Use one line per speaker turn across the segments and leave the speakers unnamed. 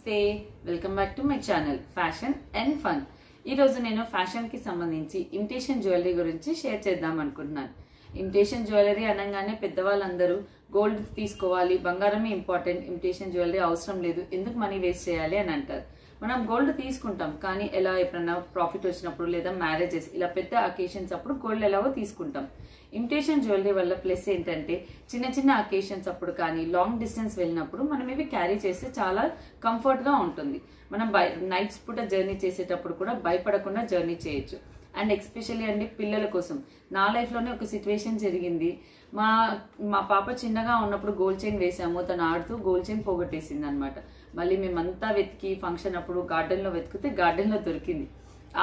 నమస్తే welcome back to my channel fashion and fun ఈరోజు నేను ఫ్యాషన్కి సంబంధించి ఇమిటేషన్ జ్యువెలరీ గురించి షేర్ చేద్దాం అనుకుంటున్నాను ఇమిటేషన్ జ్యువెలరీ అనగానే పెద్దవాళ్ళందరూ గోల్డ్ తీసుకోవాలి బంగారమే ఇంపార్టెంట్ ఇమిటేషన్ జ్యువెలరీ అవసరం లేదు ఎందుకు మనీ వేస్ట్ చేయాలి అని అంటారు మనం గోల్డ్ తీసుకుంటాం కానీ ఎలా ఎప్పుడన్నా ప్రాఫిట్ వచ్చినప్పుడు లేదా మ్యారేజెస్ ఇలా పెద్ద అకేషన్స్ అప్పుడు గోల్డ్ ఎలాగో తీసుకుంటాం ఇమిటేషన్ జ్యువెలరీ వల్ల ప్లస్ ఏంటంటే చిన్న చిన్న అకేషన్స్ అప్పుడు కానీ లాంగ్ డిస్టెన్స్ వెళ్ళినప్పుడు మనం ఇవి క్యారీ చేస్తే చాలా కంఫర్ట్గా ఉంటుంది మనం బై నైట్స్ పూట జర్నీ చేసేటప్పుడు కూడా భయపడకుండా జర్నీ చేయొచ్చు అండ్ ఎక్స్పెషల్లీ అండి పిల్లల కోసం నా లైఫ్లోనే ఒక సిచ్యువేషన్ జరిగింది మా మా పాప చిన్నగా ఉన్నప్పుడు గోల్డ్ చైన్ వేసాము తను ఆడుతూ గోల్డ్ చైన్ పోగొట్టేసింది అనమాట మళ్ళీ మేమంతా వెతికి ఫంక్షన్ అప్పుడు గార్డెన్లో వెతికితే గార్డెన్లో దొరికింది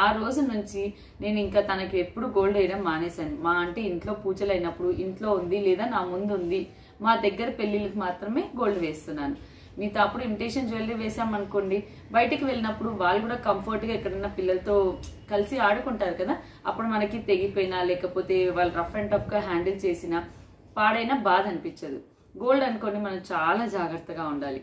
ఆ రోజు నుంచి నేను ఇంకా తనకి ఎప్పుడు గోల్డ్ వేయడం మానేశాను మా అంటే ఇంట్లో పూజలు అయినప్పుడు ఇంట్లో ఉంది లేదా నా ముందు ఉంది మా దగ్గర పెళ్ళిళ్ళకి మాత్రమే గోల్డ్ వేస్తున్నాను మీతో అప్పుడు ఇమిటేషన్ జ్యువెలరీ వేసామనుకోండి బయటికి వెళ్ళినప్పుడు వాళ్ళు కూడా కంఫర్ట్గా ఎక్కడన్నా పిల్లలతో కలిసి ఆడుకుంటారు కదా అప్పుడు మనకి తెగిపోయినా లేకపోతే వాళ్ళు రఫ్ అండ్ టఫ్గా హ్యాండిల్ చేసినా పాడైనా బాధ అనిపించదు గోల్డ్ అనుకోండి మనం చాలా జాగ్రత్తగా ఉండాలి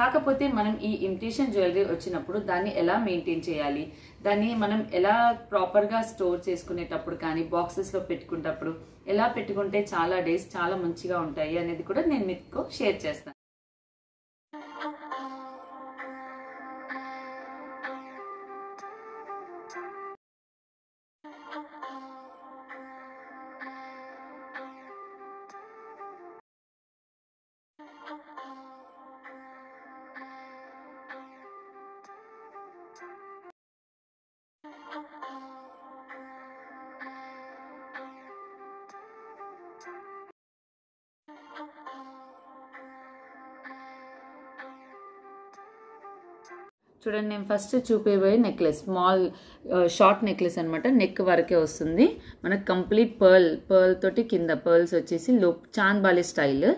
కాకపోతే మనం ఈ ఇమిటేషన్ జ్యువెలరీ వచ్చినప్పుడు దాన్ని ఎలా మెయింటైన్ చేయాలి దాన్ని మనం ఎలా ప్రాపర్గా స్టోర్ చేసుకునేటప్పుడు కానీ బాక్సెస్లో పెట్టుకునేటప్పుడు ఎలా పెట్టుకుంటే చాలా డేస్ చాలా మంచిగా ఉంటాయి అనేది కూడా నేను మీకు షేర్ చేస్తాను చూడండి నేను ఫస్ట్ చూపేబోయే నెక్లెస్ స్మాల్ షార్ట్ నెక్లెస్ అనమాట నెక్ వరకే వస్తుంది మనకు కంప్లీట్ పర్ల్ పర్ల్ తోటి కింద పర్ల్స్ వచ్చేసి లో చాంద్బాలి స్టైల్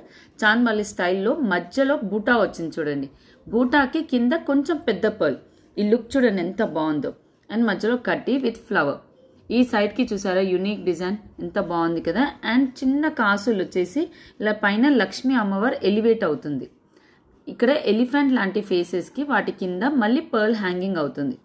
చాంద్బాలి స్టైల్లో మధ్యలో బూటా వచ్చింది చూడండి బూటాకి కింద కొంచెం పెద్ద పర్ల్ ఈ లుక్ చూడండి ఎంత బాగుందో అండ్ మధ్యలో కట్టి విత్ ఫ్లవర్ ఈ సైడ్కి చూసారా యూనిక్ డిజైన్ ఎంత బాగుంది కదా అండ్ చిన్న కాసులు వచ్చేసి ఇలా పైన లక్ష్మీ అమ్మవారు ఎలివేట్ అవుతుంది ఇక్కడ ఎలిఫెంట్ లాంటి ఫేసెస్కి వాటి కింద మళ్ళీ పర్ల్ హ్యాంగింగ్ అవుతుంది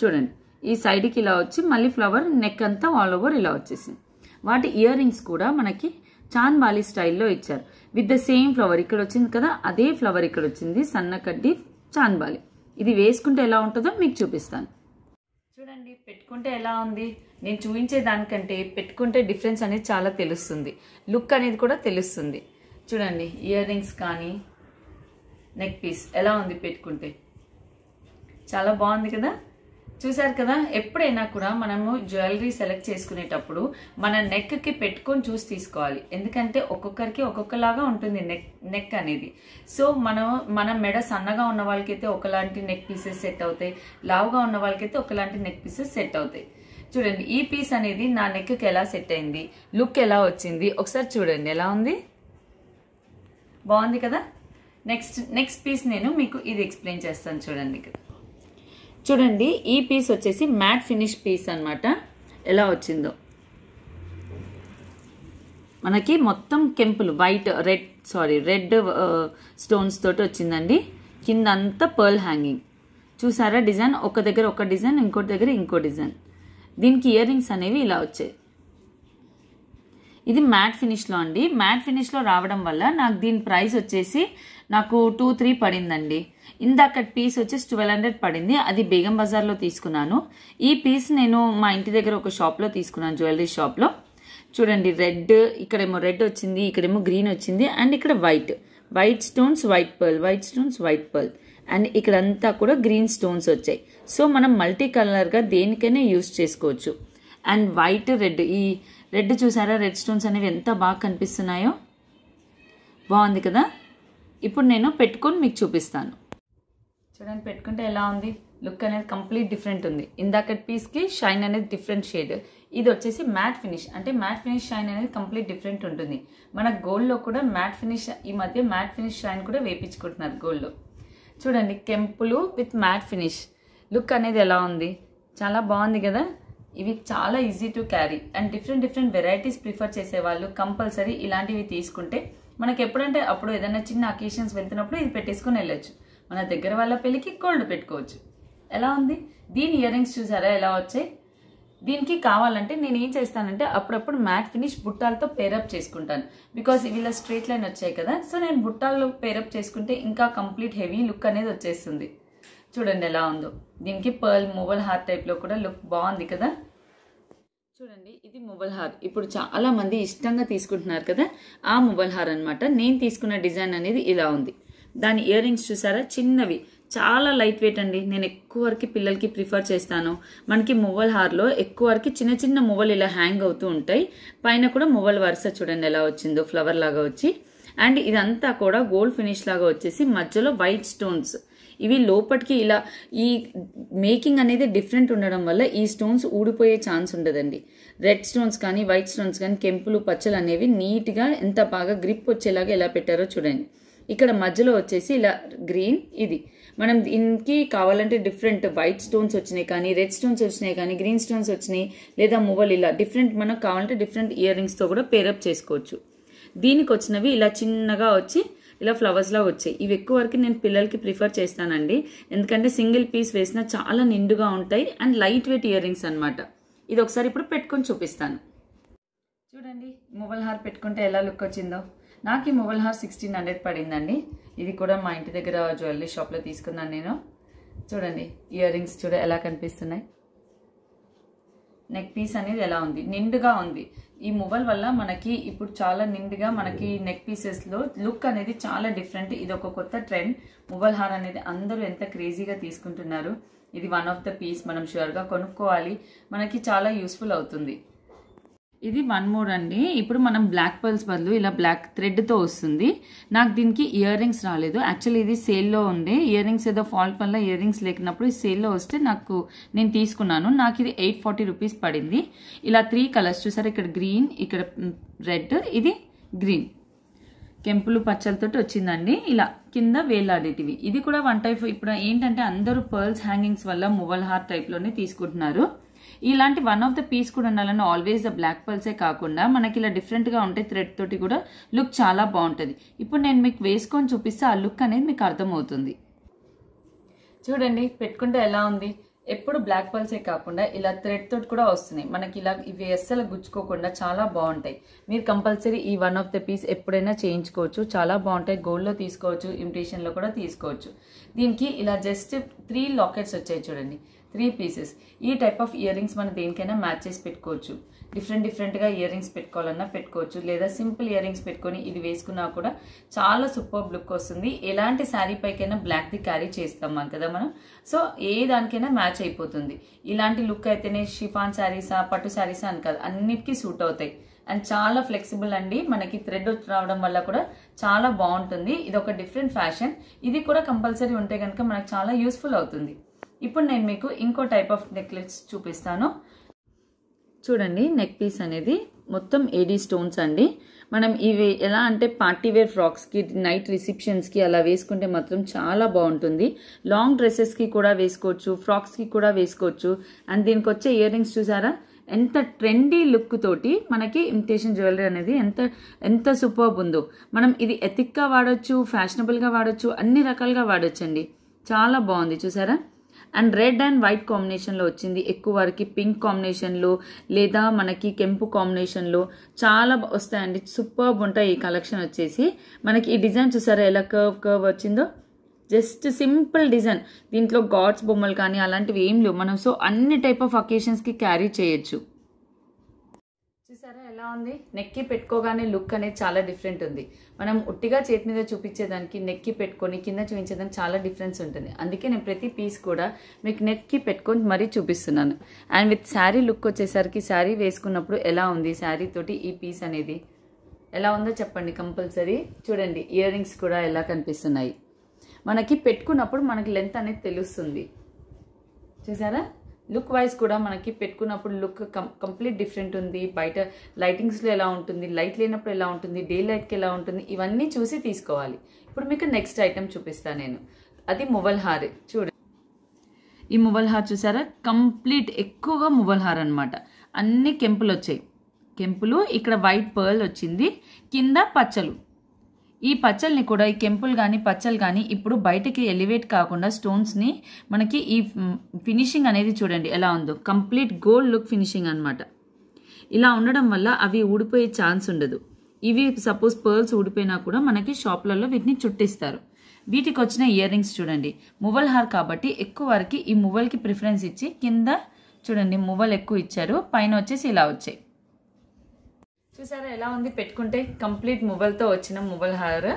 చూడండి ఈ సైడ్కి ఇలా వచ్చి మళ్ళీ ఫ్లవర్ నెక్ అంతా ఆల్ ఓవర్ ఇలా వచ్చేసింది వాటి ఇయర్ రింగ్స్ కూడా మనకి చాన్ స్టైల్లో ఇచ్చారు విత్ ద సేమ్ ఫ్లవర్ ఇక్కడ వచ్చింది కదా అదే ఫ్లవర్ ఇక్కడ వచ్చింది సన్న కడ్డి చాన్ ఇది వేసుకుంటే ఎలా ఉంటుందో మీకు చూపిస్తాను చూడండి పెట్టుకుంటే ఎలా ఉంది నేను చూపించే దానికంటే పెట్టుకుంటే డిఫరెన్స్ అనేది చాలా తెలుస్తుంది లుక్ అనేది కూడా తెలుస్తుంది చూడండి ఇయర్ రింగ్స్ కానీ నెక్ పీస్ ఎలా ఉంది పెట్టుకుంటే చాలా బాగుంది కదా చూసారు కదా ఎప్పుడైనా కూడా మనము జ్యువెలరీ సెలెక్ట్ చేసుకునేటప్పుడు మన నెక్కి పెట్టుకొని చూసి తీసుకోవాలి ఎందుకంటే ఒక్కొక్కరికి ఒక్కొక్కలాగా ఉంటుంది నెక్ నెక్ అనేది సో మనం మన మెడ సన్నగా ఉన్న వాళ్ళకైతే ఒకలాంటి నెక్ పీసెస్ సెట్ అవుతాయి లావుగా ఉన్న వాళ్ళకైతే ఒకలాంటి నెక్ పీసెస్ సెట్ అవుతాయి చూడండి ఈ పీస్ అనేది నా నెక్కి ఎలా సెట్ అయింది లుక్ ఎలా వచ్చింది ఒకసారి చూడండి ఎలా ఉంది బాగుంది కదా నెక్స్ట్ నెక్స్ట్ పీస్ నేను మీకు ఇది ఎక్స్ప్లెయిన్ చేస్తాను చూడండి చూడండి ఈ పీస్ వచ్చేసి మ్యాట్ ఫినిష్ పీస్ అనమాట ఎలా వచ్చిందో మనకి మొత్తం కెంపులు white red sorry red stones తోటి వచ్చిందండి కింద అంతా పర్ల్ హ్యాంగింగ్ చూసారా డిజైన్ ఒక దగ్గర ఒక డిజైన్ ఇంకోటి దగ్గర ఇంకో డిజైన్ దీనికి ఇయర్ రింగ్స్ అనేవి ఇలా వచ్చాయి ఇది మ్యాట్ ఫినిష్లో అండి మ్యాట్ ఫినిష్లో రావడం వల్ల నాకు దీని ప్రైస్ వచ్చేసి నాకు టూ త్రీ పడిందండి ఇందాక పీస్ వచ్చేసి ట్వెల్వ్ హండ్రెడ్ పడింది అది బేగం బజార్లో తీసుకున్నాను ఈ పీస్ నేను మా ఇంటి దగ్గర ఒక షాప్లో తీసుకున్నాను జ్యువెలరీ షాప్లో చూడండి రెడ్ ఇక్కడేమో రెడ్ వచ్చింది ఇక్కడేమో గ్రీన్ వచ్చింది అండ్ ఇక్కడ white white stones white pearl white stones white pearl and ఇక్కడంతా కూడా గ్రీన్ స్టోన్స్ వచ్చాయి సో మనం మల్టీ కలర్గా దేనికైనా యూస్ చేసుకోవచ్చు అండ్ వైట్ రెడ్ ఈ రెడ్ చూసారా రెడ్ స్టోన్స్ అనేవి ఎంత బాగా కనిపిస్తున్నాయో బాగుంది కదా ఇప్పుడు నేను పెట్టుకొని మీకు చూపిస్తాను చూడండి పెట్టుకుంటే ఎలా ఉంది లుక్ అనేది కంప్లీట్ డిఫరెంట్ ఉంది ఇందాక పీస్కి షైన్ అనేది డిఫరెంట్ షేడ్ ఇది వచ్చేసి మ్యాట్ ఫినిష్ అంటే మ్యాట్ ఫినిష్ షైన్ అనేది కంప్లీట్ డిఫరెంట్ ఉంటుంది మన గోల్డ్లో కూడా మ్యాట్ ఫినిష్ ఈ మధ్య మ్యాట్ ఫినిష్ షైన్ కూడా వేయించుకుంటున్నారు గోల్డ్లో చూడండి కెంపులు విత్ మ్యాట్ ఫినిష్ లుక్ అనేది ఎలా ఉంది చాలా బాగుంది కదా ఇవి చాలా easy to carry and different different varieties prefer చేసేవాళ్ళు కంపల్సరీ ఇలాంటివి తీసుకుంటే మనకి ఎప్పుడంటే అప్పుడు ఏదైనా చిన్న అకేషన్స్ వెళ్తున్నప్పుడు ఇది పెట్టేసుకుని వెళ్ళొచ్చు మన దగ్గర వాళ్ళ పెళ్ళికి గోల్డ్ పెట్టుకోవచ్చు ఎలా ఉంది దీని ఇయర్ రింగ్స్ చూసారా ఎలా వచ్చాయి దీనికి కావాలంటే నేను ఏం చేస్తానంటే అప్పుడప్పుడు మ్యాట్ ఫినిష్ బుట్టాలతో పేరప్ చేసుకుంటాను బికాస్ వీళ్ళ స్ట్రేట్ లైన్ వచ్చాయి కదా సో నేను బుట్టాల్లో పేరప్ చేసుకుంటే ఇంకా కంప్లీట్ హెవీ లుక్ అనేది వచ్చేస్తుంది చూడండి ఎలా ఉందో దీనికి పర్ల్ మూవల్ హార్ట్ టైప్లో కూడా లుక్ బాగుంది కదా చూడండి ఇది మొబైల్ హార్ ఇప్పుడు చాలా మంది ఇష్టంగా తీసుకుంటున్నారు కదా ఆ మొబైల్ హార్ అనమాట నేను తీసుకున్న డిజైన్ అనేది ఇలా ఉంది దాని ఇయర్ రింగ్స్ చూసారా చిన్నవి చాలా లైట్ వెయిట్ అండి నేను ఎక్కువ వరకు పిల్లలకి ప్రిఫర్ చేస్తాను మనకి మొబైల్ హార్లో ఎక్కువ వరకు చిన్న చిన్న మొబైల్ ఇలా హ్యాంగ్ అవుతూ ఉంటాయి పైన కూడా మొబైల్ వరుస చూడండి ఎలా వచ్చిందో ఫ్లవర్ లాగా వచ్చి అండ్ ఇదంతా కూడా గోల్డ్ ఫినిష్ లాగా వచ్చేసి మధ్యలో వైట్ స్టోన్స్ ఇవి లోపటికి ఇలా ఈ మేకింగ్ అనేది డిఫరెంట్ ఉండడం వల్ల ఈ స్టోన్స్ ఊడిపోయే ఛాన్స్ ఉండదండి రెడ్ స్టోన్స్ కానీ వైట్ స్టోన్స్ కానీ కెంపులు పచ్చలు అనేవి నీట్గా ఎంత బాగా గ్రిప్ వచ్చేలాగా ఎలా పెట్టారో చూడండి ఇక్కడ మధ్యలో వచ్చేసి ఇలా గ్రీన్ ఇది మనం దీనికి కావాలంటే డిఫరెంట్ వైట్ స్టోన్స్ వచ్చినాయి కానీ రెడ్ స్టోన్స్ వచ్చినాయి కానీ గ్రీన్ స్టోన్స్ వచ్చినాయి లేదా మువ్వలు ఇలా డిఫరెంట్ మనకు కావాలంటే డిఫరెంట్ ఇయర్ రింగ్స్తో కూడా పేరప్ చేసుకోవచ్చు దీనికి వచ్చినవి ఇలా చిన్నగా వచ్చి ఇలా ఫ్లవర్స్లో వచ్చాయి ఇవి ఎక్కువ వరకు నేను పిల్లలకి ప్రిఫర్ చేస్తానండి ఎందుకంటే సింగిల్ పీస్ వేసినా చాలా నిండుగా ఉంటాయి and light weight earrings అనమాట ఇది ఒకసారి ఇప్పుడు పెట్టుకొని చూపిస్తాను చూడండి మొబైల్ హార్ పెట్టుకుంటే ఎలా లుక్ వచ్చిందో నాకు ఈ మొబైల్ హార్ సిక్స్టీన్ హండ్రెడ్ పడిందండి ఇది కూడా మా ఇంటి దగ్గర జ్యువెలరీ షాప్లో తీసుకున్నాను నేను చూడండి ఇయర్ రింగ్స్ చూడ ఎలా కనిపిస్తున్నాయి నెక్ పీస్ అనేది ఎలా ఉంది నిండుగా ఉంది ఈ మొబైల్ వల్ల మనకి ఇప్పుడు చాలా నిండుగా మనకి నెక్ పీసెస్లో లుక్ అనేది చాలా డిఫరెంట్ ఇది ఒక కొత్త ట్రెండ్ మొబైల్ హార్ అనేది అందరూ ఎంత క్రేజీగా తీసుకుంటున్నారు ఇది వన్ ఆఫ్ ద పీస్ మనం షూర్గా కొనుక్కోవాలి మనకి చాలా యూస్ఫుల్ అవుతుంది ఇది వన్ మోర్ అండి ఇప్పుడు మనం బ్లాక్ పర్ల్స్ బదులు ఇలా బ్లాక్ థ్రెడ్తో వస్తుంది నాకు దీనికి ఇయర్ రింగ్స్ రాలేదు యాక్చువల్లీ ఇది సేల్లో ఉంది ఇయర్ రింగ్స్ ఏదో ఫాల్ట్ వల్ల ఇయర్ రింగ్స్ లేకున్నప్పుడు సేల్లో వస్తే నాకు నేను తీసుకున్నాను నాకు ఇది ఎయిట్ ఫార్టీ రూపీస్ పడింది ఇలా త్రీ కలర్స్ చూసారు ఇక్కడ గ్రీన్ ఇక్కడ రెడ్ ఇది గ్రీన్ కెంపులు పచ్చలతో వచ్చిందండి ఇలా కింద వేలాడేటివి ఇది కూడా వన్ టైప్ ఇప్పుడు ఏంటంటే అందరూ పర్ల్స్ హ్యాంగింగ్స్ వల్ల మువల్ హార్ టైప్లోనే తీసుకుంటున్నారు ఇలాంటి వన్ ఆఫ్ ద పీస్ కూడా ఉండాలని ఆల్వేస్ ద బ్లాక్ పల్సే కాకుండా మనకి ఇలా డిఫరెంట్గా ఉంటే థ్రెడ్ తోటి కూడా లుక్ చాలా బాగుంటుంది ఇప్పుడు నేను మీకు వేసుకొని చూపిస్తే ఆ లుక్ అనేది మీకు అర్థమవుతుంది చూడండి పెట్టుకుంటే ఎలా ఉంది ఎప్పుడు బ్లాక్ పల్సే కాకుండా ఇలా థ్రెడ్ తోటి కూడా వస్తున్నాయి మనకి ఇలా ఇవి అస్సలు గుచ్చుకోకుండా చాలా బాగుంటాయి మీరు కంపల్సరీ ఈ వన్ ఆఫ్ ద పీస్ ఎప్పుడైనా చేయించుకోవచ్చు చాలా బాగుంటాయి గోల్డ్లో తీసుకోవచ్చు ఇమిటేషన్లో కూడా తీసుకోవచ్చు దీనికి ఇలా జస్ట్ త్రీ లాకెట్స్ వచ్చాయి చూడండి త్రీ పీసెస్ ఈ టైప్ ఆఫ్ ఇయర్ రింగ్స్ మనం దేనికైనా మ్యాచ్ చేసి పెట్టుకోవచ్చు డిఫరెంట్ డిఫరెంట్గా ఇయర్ రింగ్స్ పెట్టుకోవాలన్నా పెట్టుకోవచ్చు లేదా సింపుల్ ఇయర్ రింగ్స్ పెట్టుకొని ఇది వేసుకున్నా కూడా చాలా సూపర్ లుక్ వస్తుంది ఎలాంటి శారీ పైకైనా బ్లాక్ది క్యారీ చేస్తాం కదా మనం సో ఏ దానికైనా మ్యాచ్ అయిపోతుంది ఇలాంటి లుక్ అయితేనే షిఫాన్ శారీసా పట్టు శారీసా అని కాదు అన్నిటికీ సూట్ అవుతాయి అండ్ చాలా ఫ్లెక్సిబుల్ అండి మనకి థ్రెడ్ రావడం వల్ల కూడా చాలా బాగుంటుంది ఇది ఒక డిఫరెంట్ ఫ్యాషన్ ఇది కూడా కంపల్సరీ ఉంటే కనుక మనకు చాలా యూస్ఫుల్ అవుతుంది ఇప్పుడు నేను మీకు ఇంకో టైప్ ఆఫ్ నెక్లెస్ చూపిస్తాను చూడండి నెక్ పీస్ అనేది మొత్తం ఏడీ స్టోన్స్ అండి మనం ఇవి ఎలా అంటే పార్టీ వేర్ ఫ్రాక్స్కి నైట్ రిసెప్షన్స్కి అలా వేసుకుంటే మాత్రం చాలా బాగుంటుంది లాంగ్ డ్రెస్సెస్కి కూడా వేసుకోవచ్చు ఫ్రాక్స్కి కూడా వేసుకోవచ్చు అండ్ దీనికి వచ్చే ఇయర్ రింగ్స్ చూసారా ఎంత ట్రెండీ లుక్ తోటి మనకి ఇమిటేషన్ జ్యువెలరీ అనేది ఎంత ఎంత సూపర్బ్ ఉందో మనం ఇది ఎథిక్గా వాడచ్చు ఫ్యాషనబుల్గా వాడచ్చు అన్ని రకాలుగా అండి చాలా బాగుంది చూసారా అండ్ రెడ్ అండ్ వైట్ కాంబినేషన్లో వచ్చింది ఎక్కువ వారికి పింక్ కాంబినేషన్లో లేదా మనకి కెంపు కాంబినేషన్లో చాలా వస్తాయండి సూపర్బ్ ఉంటాయి ఈ కలెక్షన్ వచ్చేసి మనకి ఈ డిజైన్ చూసారా ఎలా కర్వ్ కర్వ్ వచ్చిందో జస్ట్ సింపుల్ డిజైన్ దీంట్లో గాడ్స్ బొమ్మలు కానీ అలాంటివి ఏం లేవు మనం సో అన్ని టైప్ ఆఫ్ అకేషన్స్కి క్యారీ చేయొచ్చు చూసారా ఎలా ఉంది నెక్కి పెట్టుకోగానే లుక్ అనేది చాలా డిఫరెంట్ ఉంది మనం ఉట్టిగా చేతి మీద చూపించేదానికి నెక్కి పెట్టుకొని కింద చూపించేదానికి చాలా డిఫరెన్స్ ఉంటుంది అందుకే నేను ప్రతి పీస్ కూడా మీకు నెక్కి పెట్టుకొని మరీ చూపిస్తున్నాను అండ్ విత్ శారీ లుక్ వచ్చేసరికి శారీ వేసుకున్నప్పుడు ఎలా ఉంది శారీ తోటి ఈ పీస్ అనేది ఎలా ఉందో చెప్పండి కంపల్సరీ చూడండి ఇయర్ రింగ్స్ కూడా ఎలా కనిపిస్తున్నాయి మనకి పెట్టుకున్నప్పుడు మనకి లెంత్ అనేది తెలుస్తుంది చూసారా లుక్ వైజ్ కూడా మనకి పెట్టుకున్నప్పుడు లుక్ కంప్లీట్ డిఫరెంట్ ఉంది బయట లైటింగ్స్లో ఎలా ఉంటుంది లైట్ లేనప్పుడు ఎలా ఉంటుంది డే లైట్కి ఎలా ఉంటుంది ఇవన్నీ చూసి తీసుకోవాలి ఇప్పుడు మీకు నెక్స్ట్ ఐటెం చూపిస్తాను నేను అది మువల్ హార్ చూడ ఈ మువల్ హార్ చూసారా కంప్లీట్ ఎక్కువగా మువల్ హార్ అనమాట అన్ని కెంపులు వచ్చాయి కెంపులు ఇక్కడ వైట్ పర్ల్ వచ్చింది కింద పచ్చలు ఈ పచ్చల్ని కూడా ఈ కెంపులు కానీ పచ్చలు కానీ ఇప్పుడు బయటకి ఎలివేట్ కాకుండా స్టోన్స్ని మనకి ఈ ఫినిషింగ్ అనేది చూడండి ఎలా ఉందో కంప్లీట్ గోల్డ్ లుక్ ఫినిషింగ్ అనమాట ఇలా ఉండడం వల్ల అవి ఊడిపోయే ఛాన్స్ ఉండదు ఇవి సపోజ్ పర్ల్స్ ఊడిపోయినా కూడా మనకి షాప్లలో వీటిని చుట్టిస్తారు వీటికి వచ్చిన ఇయర్ రింగ్స్ చూడండి మువల్ హార్ కాబట్టి ఎక్కువ వరకు ఈ మువల్కి ప్రిఫరెన్స్ ఇచ్చి కింద చూడండి మువల్ ఎక్కువ ఇచ్చారు పైన వచ్చేసి ఇలా వచ్చాయి చూసారా ఎలా ఉంది పెట్టుకుంటే కంప్లీట్ మొబైల్తో వచ్చిన మొబైల్ హార్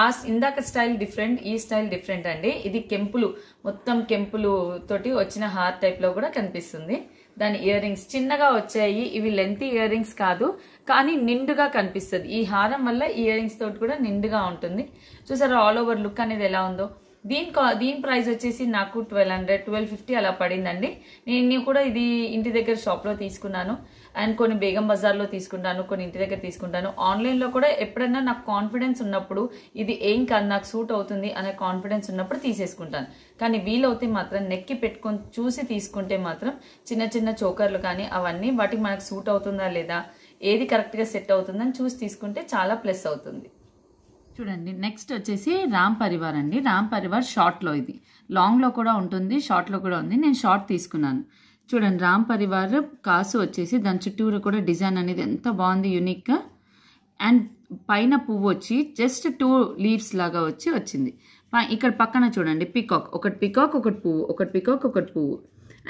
ఆ ఇందాక స్టైల్ డిఫరెంట్ ఈ స్టైల్ డిఫరెంట్ అండి ఇది కెంపులు మొత్తం కెంపులు తోటి వచ్చిన హార్ టైప్లో కూడా కనిపిస్తుంది దాని ఇయర్ రింగ్స్ చిన్నగా వచ్చాయి ఇవి లెంత్ ఇయర్ రింగ్స్ కాదు కానీ నిండుగా కనిపిస్తుంది ఈ హారం వల్ల ఇయర్ రింగ్స్ తోటి కూడా నిండుగా ఉంటుంది చూసారా ఆల్ ఓవర్ లుక్ అనేది ఎలా ఉందో దీని దీని ప్రైస్ వచ్చేసి నాకు ట్వెల్వ్ హండ్రెడ్ ట్వెల్వ్ ఫిఫ్టీ అలా పడిందండి నేను కూడా ఇది ఇంటి దగ్గర షాప్లో తీసుకున్నాను అండ్ కొన్ని బేగం బజార్లో తీసుకుంటాను కొన్ని ఇంటి దగ్గర తీసుకుంటాను ఆన్లైన్లో కూడా ఎప్పుడైనా నాకు కాన్ఫిడెన్స్ ఉన్నప్పుడు ఇది ఏం కాదు నాకు సూట్ అవుతుంది అనే కాన్ఫిడెన్స్ ఉన్నప్పుడు తీసేసుకుంటాను కానీ వీలవుతే మాత్రం నెక్కి పెట్టుకొని చూసి తీసుకుంటే మాత్రం చిన్న చిన్న చోకర్లు కానీ అవన్నీ వాటికి మనకు సూట్ అవుతుందా లేదా ఏది కరెక్ట్గా సెట్ అవుతుందని చూసి తీసుకుంటే చాలా ప్లస్ అవుతుంది చూడండి నెక్స్ట్ వచ్చేసి రామ్ పరివార్ అండి రామ్ పరివార్ షార్ట్లో ఇది లాంగ్లో కూడా ఉంటుంది షార్ట్లో కూడా ఉంది నేను షార్ట్ తీసుకున్నాను చూడండి రామ్ పరివార్ కాసు వచ్చేసి దాని చుట్టూరు కూడా డిజైన్ అనేది ఎంత బాగుంది యునిక్గా అండ్ పైన పువ్వు వచ్చి జస్ట్ టూ లీవ్స్ లాగా వచ్చి వచ్చింది ఇక్కడ పక్కన చూడండి పికాక్ ఒకటి పికాక్ ఒకటి పువ్వు ఒకటి పికాక్ ఒకటి పువ్వు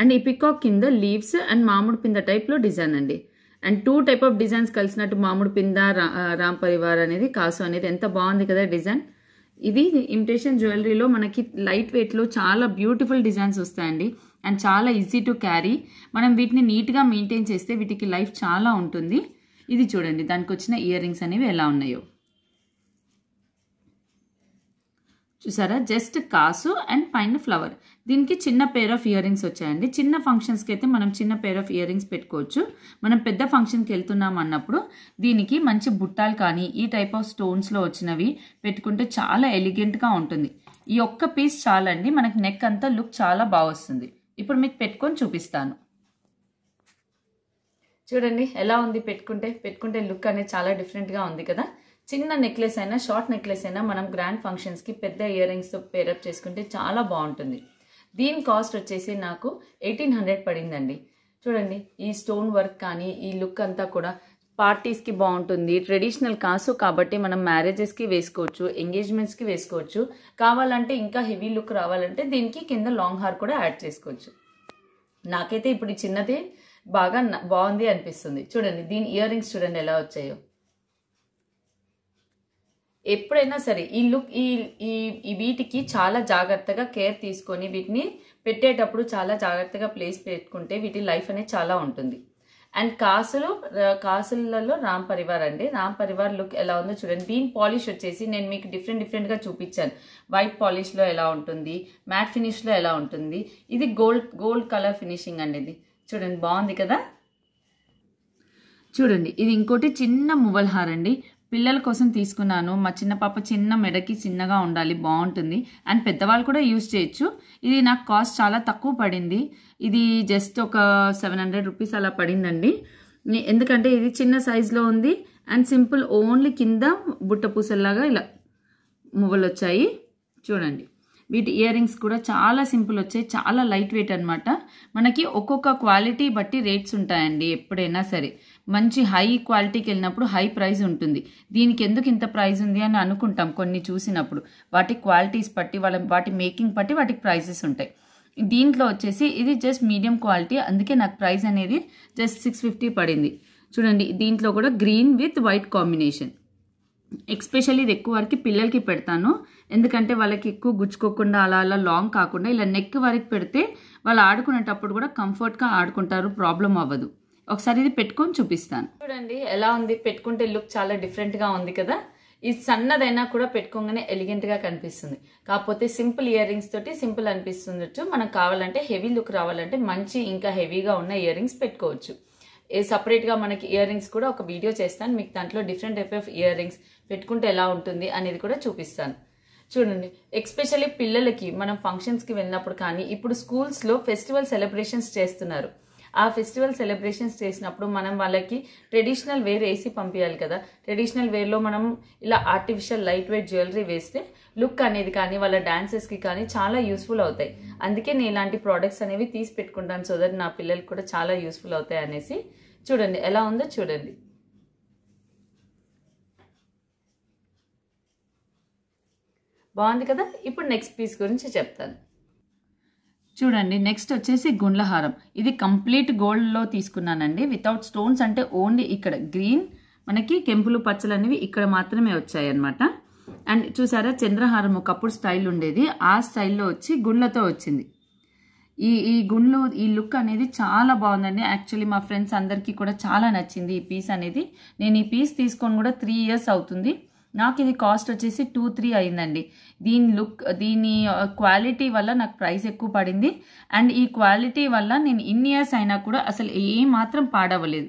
అండ్ ఈ పికాక్ కింద లీవ్స్ అండ్ మామిడి పింద టైప్లో డిజైన్ అండి and two type of designs కలిసినట్టు మామూడు పింద రామ్ పరివార్ అనేది కాసు అనేది ఎంత బాగుంది కదా డిజైన్ ఇది ఇమిటేషన్ జ్యువెలరీలో మనకి లైట్ వెయిట్లో చాలా బ్యూటిఫుల్ డిజైన్స్ వస్తాయండి అండ్ చాలా ఈజీ టు క్యారీ మనం వీటిని నీట్గా మెయింటైన్ చేస్తే వీటికి లైఫ్ చాలా ఉంటుంది ఇది చూడండి దానికి వచ్చిన ఇయర్ రింగ్స్ అనేవి ఎలా ఉన్నాయో చూసారా జస్ట్ కాసు అండ్ పైన ఫ్లవర్ దీనికి చిన్న పేర్ ఆఫ్ ఇయర్ రింగ్స్ వచ్చాయండి చిన్న ఫంక్షన్స్కి అయితే మనం చిన్న పేర్ ఆఫ్ ఇయర్ రింగ్స్ పెట్టుకోవచ్చు మనం పెద్ద ఫంక్షన్కి వెళ్తున్నాం అన్నప్పుడు దీనికి మంచి బుట్టాలు కానీ ఈ టైప్ ఆఫ్ స్టోన్స్లో వచ్చినవి పెట్టుకుంటే చాలా ఎలిగెంట్గా ఉంటుంది ఈ ఒక్క పీస్ చాలండి మనకి నెక్ అంతా లుక్ చాలా బాగా వస్తుంది ఇప్పుడు మీకు పెట్టుకొని చూపిస్తాను చూడండి ఎలా ఉంది పెట్టుకుంటే పెట్టుకుంటే లుక్ అనేది చాలా డిఫరెంట్గా ఉంది కదా చిన్న నెక్లెస్ అయినా షార్ట్ నెక్లెస్ అయినా మనం గ్రాండ్ ఫంక్షన్స్కి పెద్ద ఇయర్ రింగ్స్తో పేరప్ చేసుకుంటే చాలా బాగుంటుంది దీని కాస్ట్ వచ్చేసి నాకు ఎయిటీన్ హండ్రెడ్ పడిందండి చూడండి ఈ స్టోన్ వర్క్ కానీ ఈ లుక్ అంతా కూడా పార్టీస్కి బాగుంటుంది ట్రెడిషనల్ కాసు కాబట్టి మనం మ్యారేజెస్కి వేసుకోవచ్చు ఎంగేజ్మెంట్స్కి వేసుకోవచ్చు కావాలంటే ఇంకా హెవీ లుక్ రావాలంటే దీనికి కింద లాంగ్ హార్ కూడా యాడ్ చేసుకోవచ్చు నాకైతే ఇప్పుడు చిన్నది బాగా బాగుంది అనిపిస్తుంది చూడండి దీని ఇయర్ రింగ్స్ చూడండి ఎలా వచ్చాయో ఎప్పుడైనా సరే ఈ లుక్ ఈ ఈ వీటికి చాలా జాగ్రత్తగా కేర్ తీసుకొని వీటిని పెట్టేటప్పుడు చాలా జాగ్రత్తగా ప్లేస్ పెట్టుకుంటే వీటి లైఫ్ అనేది చాలా ఉంటుంది అండ్ కాసులు కాసులలో రామ్ పరివార్ అండి రామ్ పరివార్ లుక్ ఎలా ఉందో చూడండి బీన్ పాలిష్ వచ్చేసి నేను మీకు డిఫరెంట్ డిఫరెంట్గా చూపించాను వైట్ పాలిష్లో ఎలా ఉంటుంది మ్యాట్ ఫినిష్లో ఎలా ఉంటుంది ఇది గోల్డ్ గోల్డ్ కలర్ ఫినిషింగ్ అండి ఇది చూడండి బాగుంది కదా చూడండి ఇది ఇంకోటి చిన్న మువల్ హార్ అండి పిల్లల కోసం తీసుకున్నాను మా చిన్న పాప చిన్న మెడకి చిన్నగా ఉండాలి బాగుంటుంది అండ్ పెద్దవాళ్ళు కూడా యూజ్ చేయొచ్చు ఇది నాకు కాస్ట్ చాలా తక్కువ పడింది ఇది జస్ట్ ఒక సెవెన్ హండ్రెడ్ రూపీస్ అలా పడిందండి ఎందుకంటే ఇది చిన్న సైజులో ఉంది అండ్ సింపుల్ ఓన్లీ కింద బుట్ట పూసల్లాగా ఇలా మువ్వలు వచ్చాయి చూడండి వీటి ఇయర్ రింగ్స్ కూడా చాలా సింపుల్ వచ్చాయి చాలా లైట్ వెయిట్ అనమాట మనకి ఒక్కొక్క క్వాలిటీ బట్టి రేట్స్ ఉంటాయండి ఎప్పుడైనా సరే మంచి హై క్వాలిటీకి వెళ్ళినప్పుడు హై ప్రైస్ ఉంటుంది దీనికి ఎందుకు ఇంత ప్రైస్ ఉంది అని అనుకుంటాం కొన్ని చూసినప్పుడు వాటి క్వాలిటీస్ బట్టి వాళ్ళ వాటి మేకింగ్ బట్టి వాటికి ప్రైసెస్ ఉంటాయి దీంట్లో వచ్చేసి ఇది జస్ట్ మీడియం క్వాలిటీ అందుకే నాకు ప్రైస్ అనేది జస్ట్ సిక్స్ ఫిఫ్టీ పడింది చూడండి దీంట్లో కూడా green with white combination especially ఇది ఎక్కువ వరకు పిల్లలకి పెడతాను ఎందుకంటే వాళ్ళకి ఎక్కువ గుచ్చుకోకుండా అలా అలా లాంగ్ కాకుండా ఇలా నెక్ వరకు పెడితే వాళ్ళు ఆడుకునేటప్పుడు కూడా కంఫర్ట్గా ఆడుకుంటారు ప్రాబ్లం అవ్వదు ఒకసారి ఇది పెట్టుకొని చూపిస్తాను చూడండి ఎలా ఉంది పెట్టుకుంటే లుక్ చాలా డిఫరెంట్గా ఉంది కదా ఈ సన్నదైనా కూడా పెట్టుకోగానే ఎలిగెంట్గా కనిపిస్తుంది కాకపోతే సింపుల్ ఇయర్ రింగ్స్ తోటి సింపుల్ అనిపిస్తుండొచ్చు మనకు కావాలంటే హెవీ లుక్ రావాలంటే మంచి ఇంకా హెవీగా ఉన్న ఇయర్ రింగ్స్ పెట్టుకోవచ్చు సపరేట్గా మనకి ఇయర్ రింగ్స్ కూడా ఒక వీడియో చేస్తాను మీకు దాంట్లో different type of earrings పెట్టుకుంటే ఎలా ఉంటుంది అనేది కూడా చూపిస్తాను చూడండి ఎక్స్పెషల్లీ పిల్లలకి మనం ఫంక్షన్స్కి వెళ్ళినప్పుడు కానీ ఇప్పుడు స్కూల్స్లో ఫెస్టివల్ సెలబ్రేషన్స్ చేస్తున్నారు ఆ ఫెస్టివల్ సెలబ్రేషన్స్ చేసినప్పుడు మనం వాళ్ళకి ట్రెడిషనల్ వేర్ వేసి పంపించాలి కదా ట్రెడిషనల్ వేర్లో మనం ఇలా ఆర్టిఫిషియల్ లైట్ వెయిట్ జ్యువెలరీ వేస్తే లుక్ అనేది కానీ వాళ్ళ డాన్సెస్కి కానీ చాలా యూస్ఫుల్ అవుతాయి అందుకే నేను ఇలాంటి ప్రోడక్ట్స్ అనేవి తీసి పెట్టుకుంటాను సో దట్ నా పిల్లలకి కూడా చాలా యూస్ఫుల్ అవుతాయి అనేసి చూడండి ఎలా ఉందో చూడండి బాగుంది కదా ఇప్పుడు నెక్స్ట్ పీస్ గురించి చెప్తాను చూడండి నెక్స్ట్ వచ్చేసి గుండ్లహారం ఇది కంప్లీట్ గోల్డ్లో తీసుకున్నానండి వితౌట్ స్టోన్స్ అంటే ఓన్లీ ఇక్కడ గ్రీన్ మనకి కెంపులు పచ్చలు అనేవి ఇక్కడ మాత్రమే వచ్చాయి అనమాట అండ్ చూసారా చంద్రహారం ఒకప్పుడు స్టైల్ ఉండేది ఆ స్టైల్లో వచ్చి గుండ్లతో వచ్చింది ఈ ఈ గుండ్లు ఈ లుక్ అనేది చాలా బాగుందండి యాక్చువల్లీ మా ఫ్రెండ్స్ అందరికీ కూడా చాలా నచ్చింది ఈ పీస్ అనేది నేను ఈ పీస్ తీసుకొని కూడా త్రీ ఇయర్స్ అవుతుంది నాకు ఇది కాస్ట్ వచ్చేసి టూ త్రీ అయిందండి దీని లుక్ దీని క్వాలిటీ వల్ల నాకు ప్రైస్ ఎక్కువ పడింది అండ్ ఈ క్వాలిటీ వల్ల నేను ఇన్ని ఇయర్స్ అయినా కూడా అసలు ఏమాత్రం పాడవలేదు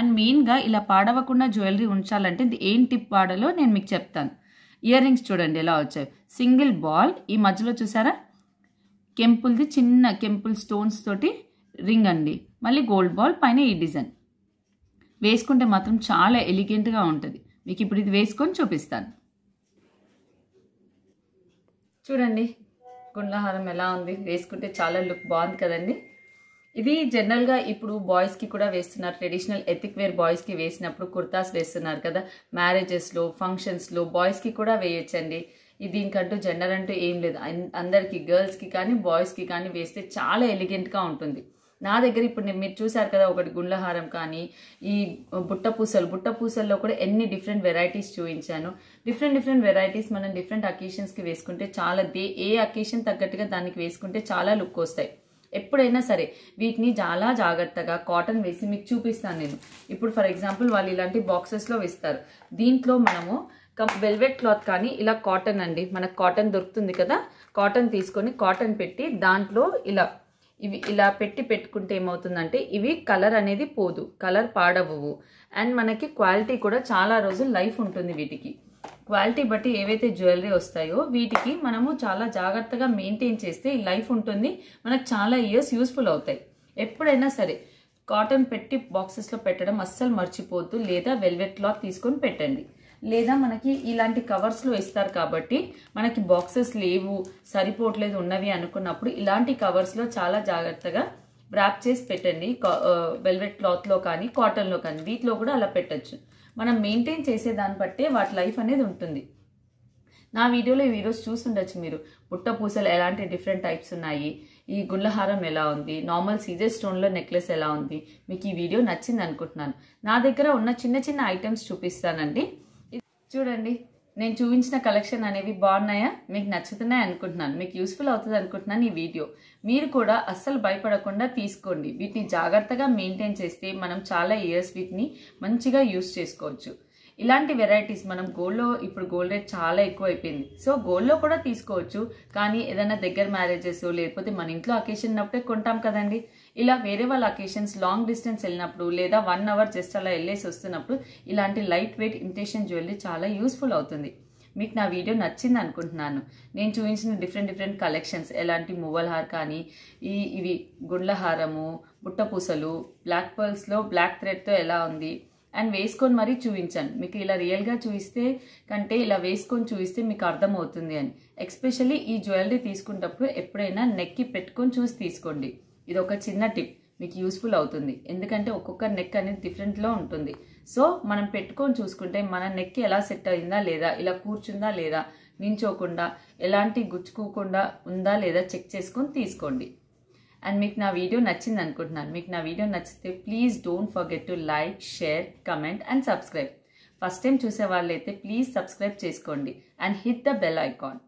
అండ్ మెయిన్గా ఇలా పాడవకుండా జ్యువెలరీ ఉంచాలంటే ఏం టిప్ వాడాలో నేను మీకు చెప్తాను ఇయర్ రింగ్స్ చూడండి ఎలా వచ్చాయి సింగిల్ బాల్ ఈ మధ్యలో చూసారా కెంపుల్ది చిన్న కెంపుల్ స్టోన్స్ తోటి రింగ్ అండి మళ్ళీ గోల్డ్ బాల్ పైన ఈ డిజైన్ వేసుకుంటే మాత్రం చాలా ఎలిగెంట్గా ఉంటుంది మీకు ఇప్పుడు ఇది వేసుకొని చూపిస్తాను చూడండి గుండ్లహారం ఎలా ఉంది వేసుకుంటే చాలా లుక్ బాగుంది కదండి ఇది జనరల్గా ఇప్పుడు బాయ్స్కి కూడా వేస్తున్నారు ట్రెడిషనల్ ఎథిక్ వేర్ బాయ్స్కి వేసినప్పుడు కుర్తాస్ వేస్తున్నారు కదా మ్యారేజెస్లో ఫంక్షన్స్లో బాయ్స్కి కూడా వేయొచ్చండి దీనికంటూ జెండర్ అంటూ ఏం లేదు అందరికీ గర్ల్స్కి కానీ బాయ్స్కి కానీ వేస్తే చాలా ఎలిగెంట్గా ఉంటుంది నా దగ్గర ఇప్పుడు మీరు చూసారు కదా ఒకటి గుండ్లహారం కానీ ఈ బుట్ట పూసలు బుట్ట పూసల్లో కూడా ఎన్ని డిఫరెంట్ వెరైటీస్ చూపించాను డిఫరెంట్ డిఫరెంట్ వెరైటీస్ మనం డిఫరెంట్ అకేషన్స్కి వేసుకుంటే చాలా దే ఏ అకేషన్ తగ్గట్టుగా దానికి వేసుకుంటే చాలా లుక్ వస్తాయి ఎప్పుడైనా సరే వీటిని చాలా జాగ్రత్తగా కాటన్ వేసి మీకు చూపిస్తాను నేను ఇప్పుడు ఫర్ ఎగ్జాంపుల్ వాళ్ళు ఇలాంటి బాక్సెస్లో వేస్తారు దీంట్లో మనము వెల్వెట్ క్లాత్ కానీ ఇలా కాటన్ అండి మనకు కాటన్ దొరుకుతుంది కదా కాటన్ తీసుకొని కాటన్ పెట్టి దాంట్లో ఇలా ఇవి ఇలా పెట్టి పెట్టుకుంటే ఏమవుతుందంటే ఇవి కలర్ అనేది పోదు కలర్ పాడవు అండ్ మనకి క్వాలిటీ కూడా చాలా రోజులు లైఫ్ ఉంటుంది వీటికి క్వాలిటీ బట్టి ఏవైతే జ్యువెలరీ వస్తాయో వీటికి మనము చాలా జాగ్రత్తగా మెయింటైన్ చేస్తే లైఫ్ ఉంటుంది మనకు చాలా ఇయర్స్ యూస్ఫుల్ అవుతాయి ఎప్పుడైనా సరే కాటన్ పెట్టి బాక్సెస్లో పెట్టడం అస్సలు మర్చిపోద్దు లేదా వెల్వెట్ క్లాత్ తీసుకొని పెట్టండి లేదా మనకి ఇలాంటి కవర్స్లో ఇస్తారు కాబట్టి మనకి బాక్సెస్ లేవు సరిపోవట్లేదు ఉన్నవి అనుకున్నప్పుడు ఇలాంటి కవర్స్లో చాలా జాగ్రత్తగా వ్రాప్ చేసి పెట్టండి వెల్వెట్ క్లాత్లో కానీ కాటన్లో కానీ వీటిలో కూడా అలా పెట్టచ్చు మనం మెయింటైన్ చేసే దాన్ని బట్టే వాటి లైఫ్ అనేది ఉంటుంది నా వీడియోలో ఈరోజు చూసుండొచ్చు మీరు పుట్ట పూసలు ఎలాంటి డిఫరెంట్ టైప్స్ ఉన్నాయి ఈ గుళ్ళహారం ఎలా ఉంది నార్మల్ సీజర్ స్టోన్లో నెక్లెస్ ఎలా ఉంది మీకు ఈ వీడియో నచ్చింది అనుకుంటున్నాను నా దగ్గర ఉన్న చిన్న చిన్న ఐటమ్స్ చూపిస్తానండి చూడండి నేను చూపించిన కలెక్షన్ అనేవి బాగున్నాయా మీకు నచ్చుతున్నాయి అనుకుంటున్నాను మీకు యూస్ఫుల్ అవుతుంది అనుకుంటున్నాను ఈ వీడియో మీరు కూడా అస్సలు భయపడకుండా తీసుకోండి వీటిని జాగ్రత్తగా మెయింటైన్ చేస్తే మనం చాలా ఇయర్స్ వీటిని మంచిగా యూస్ చేసుకోవచ్చు ఇలాంటి వెరైటీస్ మనం గోల్డ్లో ఇప్పుడు గోల్డ్ రేట్ చాలా ఎక్కువ అయిపోయింది సో గోల్డ్లో కూడా తీసుకోవచ్చు కానీ ఏదైనా దగ్గర మ్యారేజెస్ లేకపోతే మన ఇంట్లో అకేషన్ అప్పుడే కొంటాం కదండి ఇలా వేరే వాళ్ళ అకేషన్స్ లాంగ్ డిస్టెన్స్ వెళ్ళినప్పుడు లేదా వన్ అవర్ జస్ట్ అలా వెళ్ళేసి వస్తున్నప్పుడు ఇలాంటి లైట్ వెయిట్ ఇమిటేషన్ జ్యువెలరీ చాలా యూస్ఫుల్ అవుతుంది మీకు నా వీడియో నచ్చింది అనుకుంటున్నాను నేను చూపించిన డిఫరెంట్ డిఫరెంట్ కలెక్షన్స్ ఎలాంటి మువ్వల్ హార్ కానీ ఈ ఇవి గుండ్లహారము బుట్టపూసలు బ్లాక్ పర్ల్స్లో బ్లాక్ థ్రెడ్తో ఎలా ఉంది అండ్ వేసుకొని మరీ చూపించాను మీకు ఇలా రియల్గా చూపిస్తే కంటే ఇలా వేసుకొని చూపిస్తే మీకు అర్థమవుతుంది అని ఎస్పెషల్లీ ఈ జ్యువెలరీ తీసుకున్నప్పుడు ఎప్పుడైనా నెక్కి పెట్టుకొని చూసి తీసుకోండి ఇది ఒక చిన్న టిప్ మీకు యూస్ఫుల్ అవుతుంది ఎందుకంటే ఒక్కొక్క నెక్ అనేది డిఫరెంట్లో ఉంటుంది సో మనం పెట్టుకొని చూసుకుంటే మన నెక్ ఎలా సెట్ అయిందా లేదా ఇలా కూర్చుందా లేదా నించోకుండా ఎలాంటి గుచ్చుకోకుండా ఉందా లేదా చెక్ చేసుకొని తీసుకోండి అండ్ మీకు నా వీడియో నచ్చింది అనుకుంటున్నాను మీకు నా వీడియో నచ్చితే please don't forget to like share comment and subscribe first time చూసే వాళ్ళైతే ప్లీజ్ సబ్స్క్రైబ్ చేసుకోండి and hit the bell icon